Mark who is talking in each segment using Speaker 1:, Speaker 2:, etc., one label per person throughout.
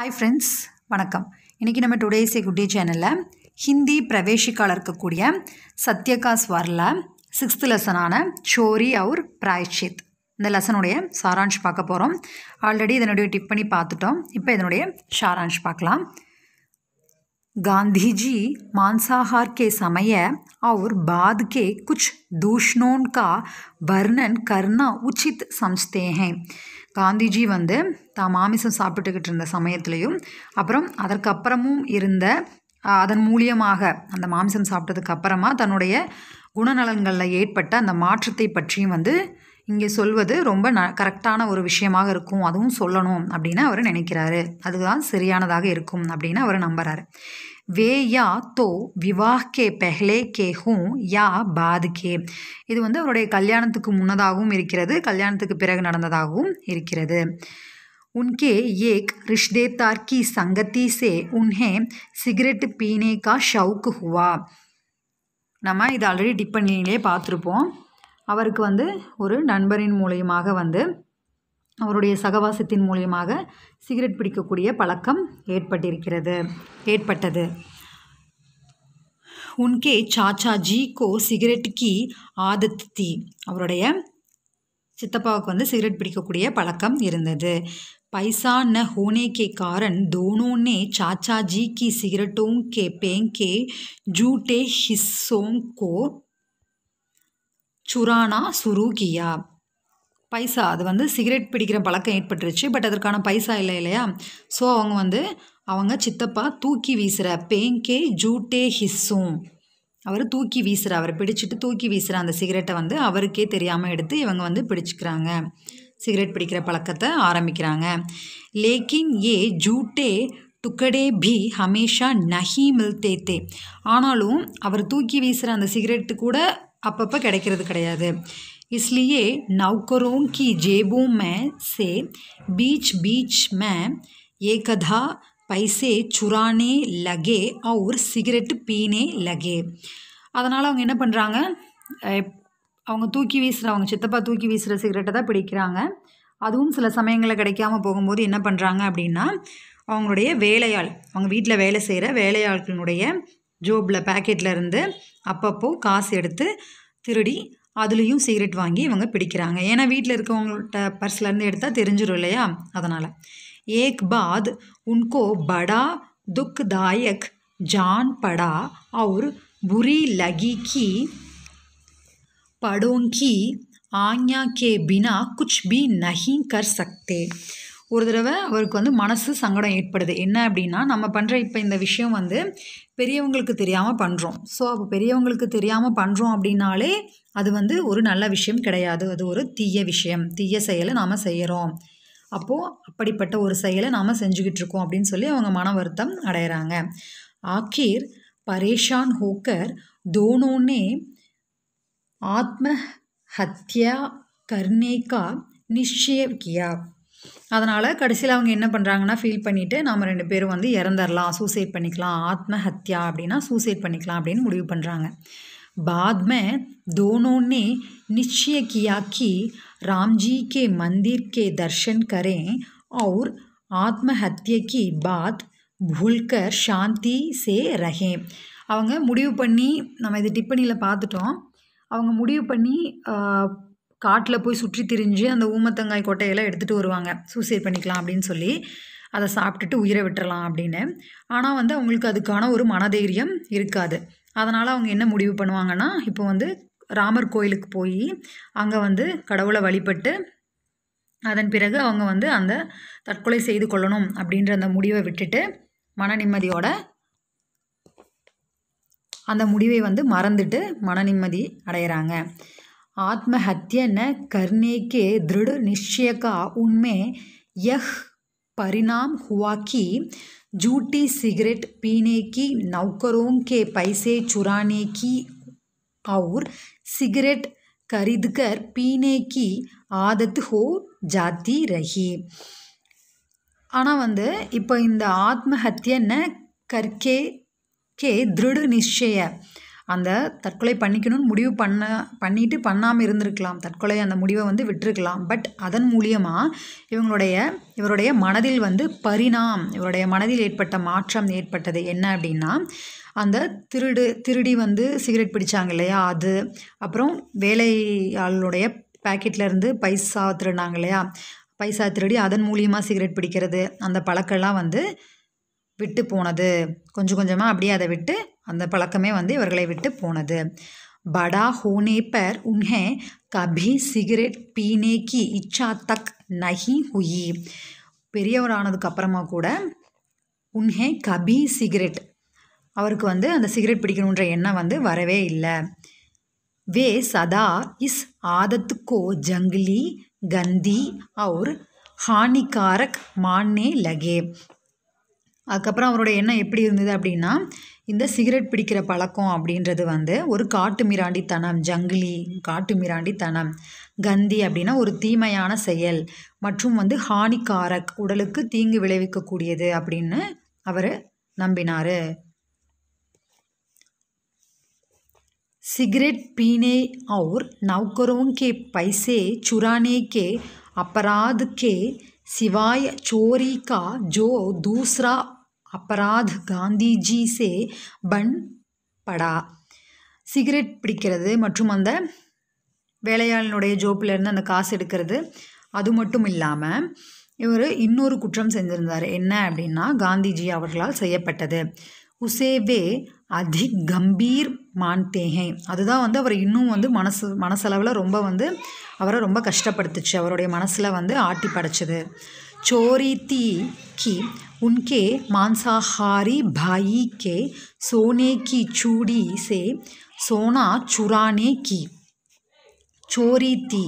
Speaker 1: hi friends வணக்கம் இன்றைக்கி நம்ம டுடேஸ் ஏ குட்டி சேனலில் ஹிந்தி பிரவேசிக்கால் இருக்கக்கூடிய சத்யகாஸ் வரல சிக்ஸ்த் லெசனான சோரி அவுர் பிராய்ச்சித் இந்த லெசனுடைய சாரான்ஷ் பார்க்க போகிறோம் ஆல்ரெடி இதனுடைய டிப் பண்ணி பார்த்துட்டோம் இப்போ இதனுடைய சாரான்ஷ் பார்க்கலாம் காந்திஜி जी मांसाहार के समय और बाद के कुछ दूषणों का வர்ணன் கர்ணா உச்சித் சம்ஸ்தேகே காந்திஜி வந்து தாம் மாமிசம் சாப்பிட்டுக்கிட்டு இருந்த சமயத்துலேயும் அப்புறம் அதற்கப்புறமும் இருந்த அதன் மூலியமாக அந்த மாமிசம் சாப்பிட்டதுக்கு அப்புறமா தன்னுடைய குணநலன்களில் ஏற்பட்ட அந்த மாற்றத்தை பற்றியும் வந்து இங்கே சொல்வது ரொம்ப ந கரெக்டான ஒரு விஷயமாக இருக்கும் அதுவும் சொல்லணும் அப்படின்னு அவர் நினைக்கிறாரு அதுதான் சரியானதாக இருக்கும் அப்படின்னு அவர் நம்புகிறாரு வே யா தோ விவாஹ் கே பெஹ்லே கே ஹூ யா பாத் கே இது வந்து அவருடைய கல்யாணத்துக்கு முன்னதாகவும் இருக்கிறது கல்யாணத்துக்கு பிறகு நடந்ததாகவும் இருக்கிறது उनके एक रिश्तेदार की संगति से उन्हें सिगरेट பீனே கா शौक हुआ நம்ம இது ஆல்ரெடி டிப் பார்த்துருப்போம் அவருக்கு வந்து ஒரு நண்பரின் மூலயமாக வந்து அவருடைய சகவாசத்தின் மூலியமாக சிகரெட் பிடிக்கக்கூடிய பழக்கம் ஏற்பட்டிருக்கிறது ஏற்பட்டது உன்கே சாச்சா கோ சிகரெட் கி ஆதத் தீ அவருடைய சித்தப்பாவுக்கு வந்து சிகரெட் பிடிக்கக்கூடிய பழக்கம் இருந்தது பைசா ந ஹோனே கே காரன் தோனோனே சாச்சா ஜி கி சிகரெட்டோங் கே பேங்கே ஜூட்டே ஹிஸ்ஸோங் கோ சுரானா சுரூகியா கியா பைசா அது வந்து சிகரெட் பிடிக்கிற பழக்கம் ஏற்பட்டுருச்சு பட் அதற்கான பைசா இல்லை இல்லையா ஸோ அவங்க வந்து அவங்க சித்தப்பா தூக்கி வீசுகிற பேங்கே ஜூட்டே ஹிஸ்ஸும் அவர் தூக்கி வீசுகிற அவரை பிடிச்சிட்டு தூக்கி வீசுகிற அந்த சிகரெட்டை வந்து அவருக்கே தெரியாமல் எடுத்து இவங்க வந்து பிடிச்சிக்கிறாங்க சிகரெட் பிடிக்கிற பழக்கத்தை ஆரம்பிக்கிறாங்க லேக்கின் ஏ ஜூட்டே டுக்கடே பி ஹமேஷா நஹி மில்தே தே ஆனாலும் அவர் தூக்கி வீசுகிற அந்த சிகரெட்டு கூட அப்பப்போ கிடைக்கிறது கிடையாது इसलिए नौकरों की जेबों में से बीच बीच में एकधा पैसे चुराने लगे और सिगरेट पीने लगे அதனால் அவங்க என்ன பண்ணுறாங்க அவங்க தூக்கி வீசுகிற அவங்க சித்தப்பா தூக்கி வீசுகிற சிகரெட்டை தான் பிடிக்கிறாங்க அதுவும் சில சமயங்களில் கிடைக்காம போகும்போது என்ன பண்ணுறாங்க அப்படின்னா அவங்களுடைய வேலையாள் அவங்க வீட்டில் வேலை செய்கிற வேலையாட்களுடைய ஜோப்பில் பேக்கெட்டில் இருந்து அப்பப்போ காசு எடுத்து திருடி அதுலேயும் சிகரெட் வாங்கி இவங்க பிடிக்கிறாங்க ஏன்னா வீட்டில் இருக்கவங்கள்ட்ட பர்ஸ்லேருந்து எடுத்தால் தெரிஞ்சிடும் இல்லையா அதனால் ஏக் பாத் உன்கோ படா துக் தாயக் ஜான் படா அவர் புரி லகி கி படோங்கி ஆஞ்ஞா கே பினா குச் பி நஹி கர் சக்தே ஒரு தடவை அவருக்கு வந்து மனசு சங்கடம் ஏற்படுது என்ன அப்படின்னா நம்ம பண்ணுற இப்போ இந்த விஷயம் வந்து பெரியவங்களுக்கு தெரியாமல் பண்ணுறோம் ஸோ அப்போ பெரியவங்களுக்கு தெரியாமல் பண்ணுறோம் அப்படின்னாலே அது வந்து ஒரு நல்ல விஷயம் கிடையாது அது ஒரு தீய விஷயம் தீய செயலை நாம் செய்கிறோம் அப்போது அப்படிப்பட்ட ஒரு செயலை நாம் செஞ்சுக்கிட்டு இருக்கோம் அப்படின்னு சொல்லி அவங்க மன வருத்தம் அடைகிறாங்க ஆக்கீர் பரேஷான் ஹோக்கர் தோனோன்னே ஆத்ம ஹத்யா நிச்சயக்கியா கியா அதனால் கடைசியில் அவங்க என்ன பண்ணுறாங்கன்னா ஃபீல் பண்ணிவிட்டு நாம் ரெண்டு பேரும் வந்து இறந்துடலாம் சூசைட் பண்ணிக்கலாம் ஆத்மஹத்யா அப்படின்னா சூசைட் பண்ணிக்கலாம் அப்படின்னு முடிவு பண்ணுறாங்க பாத்மே தோனோன்னே நிச்சய கியாக்கி ராம்ஜி கே மந்திர் கே தர்ஷன் கரே मंदिर ஆத்மஹத்யக்கு பாத் புல்கர் சாந்தி சே ரஹே அவங்க முடிவு பண்ணி நம்ம இது டிப்பனியில் பார்த்துட்டோம் அவங்க முடிவு பண்ணி காட்டில் போய் சுற்றி திரிஞ்சு அந்த ஊமத்தங்காய் கொட்டையெல்லாம் எடுத்துகிட்டு வருவாங்க சூசைட் பண்ணிக்கலாம் அப்படின்னு சொல்லி அதை சாப்பிட்டுட்டு உயிரை விட்டுறலாம் அப்படின்னு ஆனால் வந்து அவங்களுக்கு அதுக்கான ஒரு மனதைரியம் இருக்காது அதனால் அவங்க என்ன முடிவு பண்ணுவாங்கன்னா இப்போ வந்து ராமர் கோயிலுக்கு போய் அங்கே வந்து கடவுளை வழிபட்டு அதன் பிறகு அவங்க வந்து அந்த தற்கொலை செய்து கொள்ளணும் அப்படின்ற அந்த முடிவை விட்டுட்டு மன நிம்மதியோட அந்த முடிவை வந்து மறந்துட்டு மன நிம்மதி அடையிறாங்க आत्महत्या न करने के दृढ़ निश्चय का उनमें यह परिणाम हुआ कि झूठी सिगरेट पीने की नौकरों के पैसे चुराने की और सिगरेट खरीद कर पीने की आदत हो जाती रही आना वह இப்போ आत्महत्या ஆத்மஹத்தியன்னு करके के दृढ़ निश्चय அந்த தற்கொலை பண்ணிக்கணும்னு முடிவு பண்ண பண்ணிட்டு பண்ணாமல் இருந்திருக்கலாம் தற்கொலை அந்த முடிவை வந்து விட்டுருக்கலாம் பட் அதன் மூலியமாக இவங்களுடைய இவருடைய மனதில் வந்து பரிணாம் இவருடைய மனதில் ஏற்பட்ட மாற்றம் ஏற்பட்டது என்ன அப்படின்னா அந்த திருடு திருடி வந்து சிகரெட் பிடிச்சாங்க இல்லையா அது அப்புறம் வேலையாளுடைய பேக்கெட்லேருந்து பைசா திருடினாங்க இல்லையா பைசா திருடி அதன் மூலியமாக சிகரெட் பிடிக்கிறது அந்த பழக்கம்லாம் வந்து விட்டு போனது கொஞ்சம் கொஞ்சமாக அப்படியே அதை விட்டு அந்த பழக்கமே வந்து இவர்களை விட்டு போனது படா ஹோனே பர் உன்ஹே கபி சிகரெட் பீனே கி இச்சா தக் நஹி ஹுயி பெரியவரானதுக்கு அப்புறமா கூட உன்ஹே கபி சிகரெட் அவருக்கு வந்து அந்த சிகரெட் பிடிக்கணுன்ற எண்ணம் வந்து வரவே இல்லை வே சதா இஸ் ஆதத்துக்கோ ஜங்கிலி கந்தி அவுர் ஹானிகாரக் மான்னே லகே அதுக்கப்புறம் அவரோட எண்ணம் எப்படி இருந்தது அப்படின்னா இந்த சிகரெட் பிடிக்கிற பழக்கம் அப்படின்றது வந்து ஒரு காட்டு மிராண்டித்தனம் ஜங்கிலி காட்டு மிராண்டித்தனம் கந்தி அப்படின்னா ஒரு தீமையான செயல் மற்றும் வந்து ஹானிகாரக் உடலுக்கு தீங்கு விளைவிக்கக்கூடியது அப்படின்னு அவர் நம்பினார் சிகரெட் பீனே அவுர் नौकरों கே பைசே சுரானே கே अपराध கே सिवाय சோரிகா ஜோ தூஸ்ரா அபராத் காந்திஜி சே பன் படா சிகரெட் பிடிக்கிறது மற்றும் அந்த வேலையாளனுடைய ஜோப்பிலேருந்து அந்த காசு எடுக்கிறது அது மட்டும் இல்லாமல் இவர் இன்னொரு குற்றம் செஞ்சிருந்தார் என்ன அப்படின்னா காந்திஜி அவர்களால் செய்யப்பட்டது உசேவே அதிக் கம்பீர் மான்தேகை அதுதான் வந்து அவர் இன்னும் வந்து மனசு மனசளவில் ரொம்ப வந்து அவரை ரொம்ப கஷ்டப்படுத்துச்சு அவருடைய மனசில் வந்து ஆட்டி படைச்சது சோரி தீ கி उनके मांसाहारी भाई के सोने की चूड़ी से सोना चुराने की சோரி தீ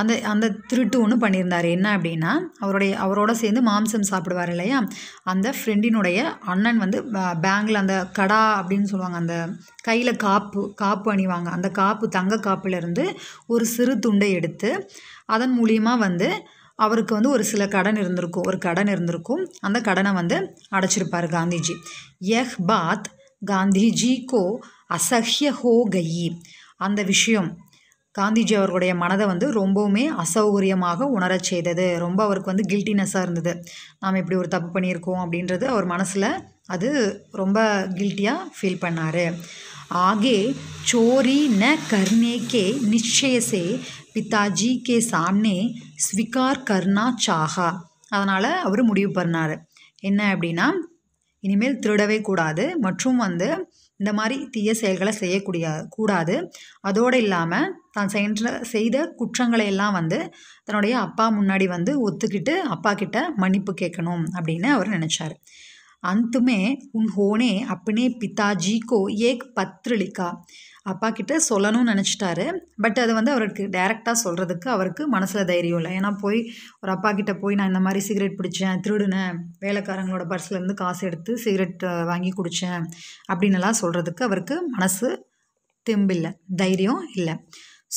Speaker 1: அந்த அந்த திருட்டு ஒன்று பண்ணியிருந்தார் என்ன அப்படின்னா அவருடைய அவரோட சேர்ந்து மாம்சம் சாப்பிடுவார் இல்லையா அந்த ஃப்ரெண்டினுடைய அண்ணன் வந்து பேங்கில் அந்த கடா அப்படின்னு சொல்லுவாங்க அந்த கையில் காப்பு காப்பு அணிவாங்க அந்த காப்பு தங்க காப்புலேருந்து ஒரு சிறு துண்டை எடுத்து அதன் மூலியமாக வந்து அவருக்கு வந்து ஒரு சில கடன் இருந்திருக்கும் ஒரு கடன் இருந்திருக்கும் அந்த கடனை வந்து அடைச்சிருப்பார் காந்திஜி எஹ் பாத் காந்திஜி கோ அசஹ்ய ஹோ கயி அந்த விஷயம் காந்திஜி அவர்களுடைய மனதை வந்து ரொம்பவுமே அசௌகரியமாக உணரச் செய்தது ரொம்ப அவருக்கு வந்து கில்ட்டினஸ்ஸாக இருந்தது நாம் இப்படி ஒரு தப்பு பண்ணியிருக்கோம் அப்படின்றது அவர் மனசில் அது ரொம்ப கில்ட்டியாக ஃபீல் பண்ணார் आगे चोरी न करने के निश्चय से पिताजी கே सामने स्वीकार करना சாஹா அதனால் அவர் முடிவு பண்ணார் என்ன அப்படின்னா இனிமேல் திருடவே கூடாது மற்றும் வந்து இந்த மாதிரி தீய செயல்களை செய்யக்கூடிய கூடாது அதோடு இல்லாமல் தான் சென்ற செய்த குற்றங்களை எல்லாம் வந்து தன்னுடைய அப்பா முன்னாடி வந்து ஒத்துக்கிட்டு அப்பா கிட்ட மன்னிப்பு கேட்கணும் அப்படின்னு அவர் நினச்சார் அந்த உன் ஹோனே अपने पिताजी கோ ஏக் पत्र लिखा அப்பா கிட்ட சொல்லணும்னு நினச்சிட்டாரு பட் அது வந்து அவருக்கு டைரெக்டாக சொல்கிறதுக்கு அவருக்கு மனசில் தைரியம் இல்லை ஏன்னா போய் ஒரு அப்பா கிட்டே போய் நான் இந்த மாதிரி சிகரெட் பிடிச்சேன் திருடுனேன் வேலைக்காரங்களோட பர்ஸ்லேருந்து காசு எடுத்து சிகரெட் வாங்கி குடித்தேன் அப்படின்னுலாம் சொல்கிறதுக்கு அவருக்கு மனசு தெம்பில்லை தைரியம் இல்லை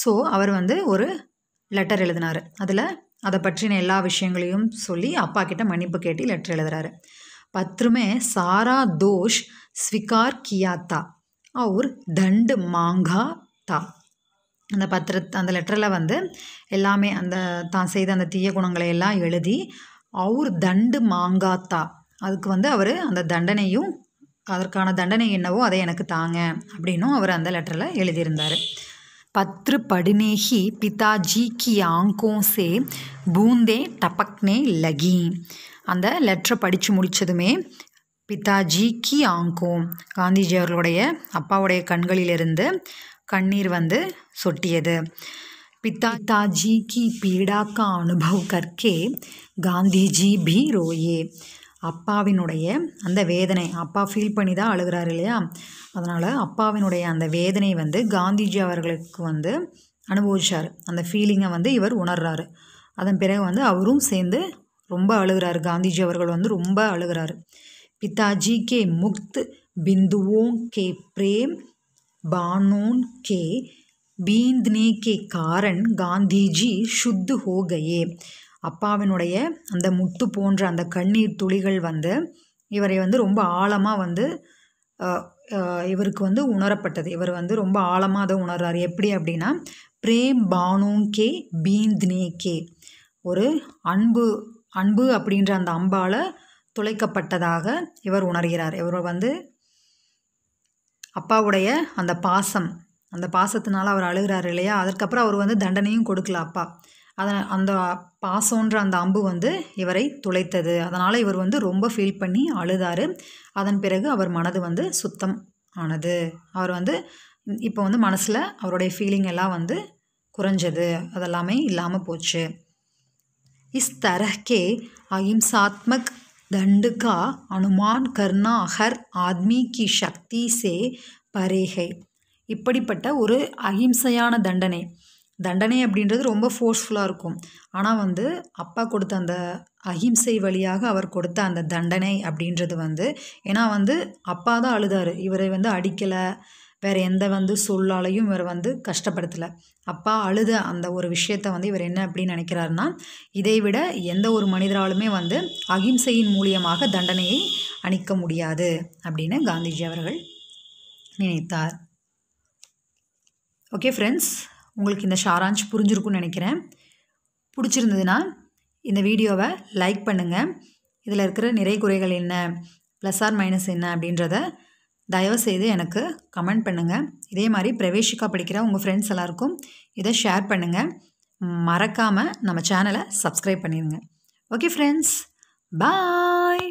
Speaker 1: ஸோ அவர் வந்து ஒரு லெட்டர் எழுதினார் அதில் அதை பற்றின எல்லா விஷயங்களையும் சொல்லி அப்பா கிட்ட மன்னிப்பு கேட்டு லெட்டர் எழுதுறாரு पत्र में सारा दोष स्वीकार किया था और दंड मांगा था அந்த பத்திர அந்த லெட்டரில் வந்து எல்லாமே அந்த தான் செய்த அந்த தீய குணங்களை எல்லாம் எழுதி அவர் தண்டு மாங்காத்தா அதுக்கு வந்து அவர் அந்த தண்டனையும் அதற்கான தண்டனை என்னவோ அதை எனக்கு தாங்க அப்படின்னும் அவர் அந்த லெட்டரில் எழுதியிருந்தார் பத்ரு படினேஹி பிதாஜி கி ஆங்கோசே பூந்தே டபக்னே லகி அந்த லெட்டரை படித்து முடித்ததுமே பிதாஜி கி ஆங்கோம் காந்திஜி அவர்களுடைய அப்பாவுடைய கண்களிலிருந்து கண்ணீர் வந்து சொட்டியது பித்தா தாஜி கி பீடாக்கா அனுபவ் கற்கே காந்திஜி பி ரோயே அப்பாவினுடைய அந்த வேதனை அப்பா ஃபீல் பண்ணி தான் அழுகிறார் இல்லையா அதனால் அப்பாவினுடைய அந்த வேதனை வந்து காந்திஜி அவர்களுக்கு வந்து அனுபவிச்சார் அந்த ஃபீலிங்கை வந்து இவர் உணர்றாரு அதன் பிறகு வந்து அவரும் சேர்ந்து ரொம்ப அழுகிறாரு காந்திஜி அவர்கள் வந்து ரொம்ப அழுகிறாரு பிதாஜி கே முக்த் பிந்துவோம் கே பிரேம் பானோன் கே பீந்த்னே கே காரன் காந்திஜி சுத்து ஹோகையே அப்பாவினுடைய அந்த முத்து போன்ற அந்த கண்ணீர் துளிகள் வந்து இவரை வந்து ரொம்ப ஆழமாக வந்து இவருக்கு வந்து உணரப்பட்டது இவர் வந்து ரொம்ப ஆழமாக அதை உணர்றாரு எப்படி அப்படின்னா பிரேம் பானோங்கே பீந்த்னே கே ஒரு அன்பு அன்பு அப்படின்ற அந்த அம்பால் துளைக்கப்பட்டதாக இவர் உணர்கிறார் இவர் வந்து அப்பாவுடைய அந்த பாசம் அந்த பாசத்தினால அவர் அழுகிறார் இல்லையா அதற்கப்புறம் அவர் வந்து தண்டனையும் கொடுக்கல அப்பா அதன் அந்த பாசம்ன்ற அந்த அம்பு வந்து இவரை துளைத்தது அதனால் இவர் வந்து ரொம்ப ஃபீல் பண்ணி அழுதார் அதன் பிறகு அவர் மனது வந்து சுத்தம் ஆனது அவர் வந்து இப்போ வந்து மனசில் அவருடைய ஃபீலிங் எல்லாம் வந்து குறைஞ்சது அதெல்லாமே இல்லாமல் போச்சு इस तरह के अहिंसात्मक दंड का अनुमान करना हर आदमी की शक्ति से परे है இப்படிப்பட்ட ஒரு அகிம்சையான தண்டனை தண்டனை அப்படின்றது ரொம்ப ஃபோர்ஸ்ஃபுல்லாக இருக்கும் ஆனால் வந்து அப்பா கொடுத்த அந்த அகிம்சை வழியாக அவர் கொடுத்த அந்த தண்டனை அப்படின்றது வந்து ஏன்னா வந்து அப்பா தான் அழுதாரு இவரை வந்து அடிக்கலை வேறு எந்த வந்து சொல்லாலையும் இவர் வந்து கஷ்டப்படுத்தலை அப்பா அழுத அந்த ஒரு விஷயத்தை வந்து இவர் என்ன அப்படின்னு நினைக்கிறாருன்னா இதை விட எந்த ஒரு மனிதராலுமே வந்து அகிம்சையின் மூலியமாக தண்டனையை அணிக்க முடியாது அப்படின்னு காந்திஜி அவர்கள் நினைத்தார் ஓகே ஃப்ரெண்ட்ஸ் உங்களுக்கு இந்த ஷாராஞ்ச் புரிஞ்சிருக்கும்னு நினைக்கிறேன் பிடிச்சிருந்ததுன்னா இந்த வீடியோவை லைக் பண்ணுங்கள் இதில் இருக்கிற நிறை குறைகள் என்ன ப்ளஸ் ஆர் மைனஸ் என்ன அப்படின்றத தயவுசெய்து எனக்கு கமெண்ட் பண்ணுங்கள் இதே மாதிரி பிரவேஷிக்கா படிக்கிற உங்கள் ஃப்ரெண்ட்ஸ் எல்லாருக்கும் இதை ஷேர் பண்ணுங்கள் மறக்காமல் நம்ம சேனலை சப்ஸ்கிரைப் பண்ணிடுங்க ஓகே ஃப்ரெண்ட்ஸ் பாய்